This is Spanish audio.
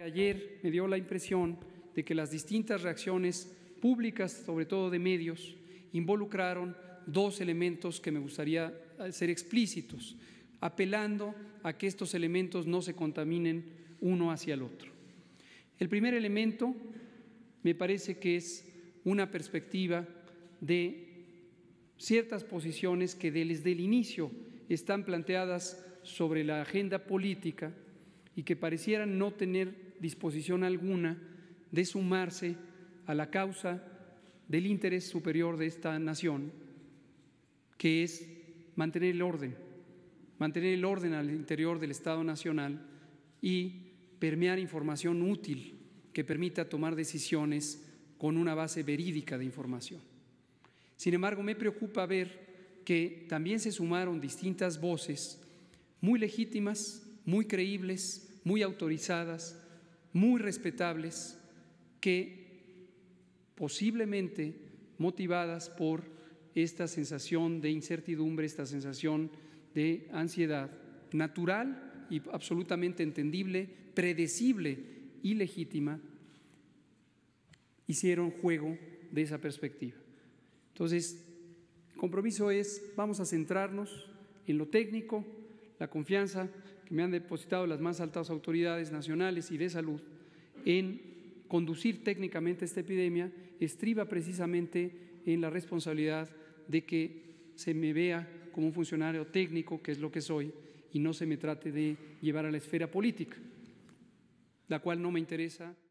Ayer me dio la impresión de que las distintas reacciones públicas, sobre todo de medios, involucraron dos elementos que me gustaría eh, ser explícitos, apelando a que estos elementos no se contaminen uno hacia el otro. El primer elemento me parece que es una perspectiva de ciertas posiciones que desde el inicio están planteadas sobre la agenda política y que parecieran no tener disposición alguna de sumarse a la causa del interés superior de esta nación, que es mantener el orden, mantener el orden al interior del Estado Nacional y permear información útil que permita tomar decisiones con una base verídica de información. Sin embargo, me preocupa ver que también se sumaron distintas voces muy legítimas muy creíbles, muy autorizadas, muy respetables, que posiblemente motivadas por esta sensación de incertidumbre, esta sensación de ansiedad natural y absolutamente entendible, predecible y legítima, hicieron juego de esa perspectiva. Entonces, el compromiso es, vamos a centrarnos en lo técnico, la confianza que me han depositado las más altas autoridades nacionales y de salud en conducir técnicamente esta epidemia estriba precisamente en la responsabilidad de que se me vea como un funcionario técnico, que es lo que soy, y no se me trate de llevar a la esfera política, la cual no me interesa.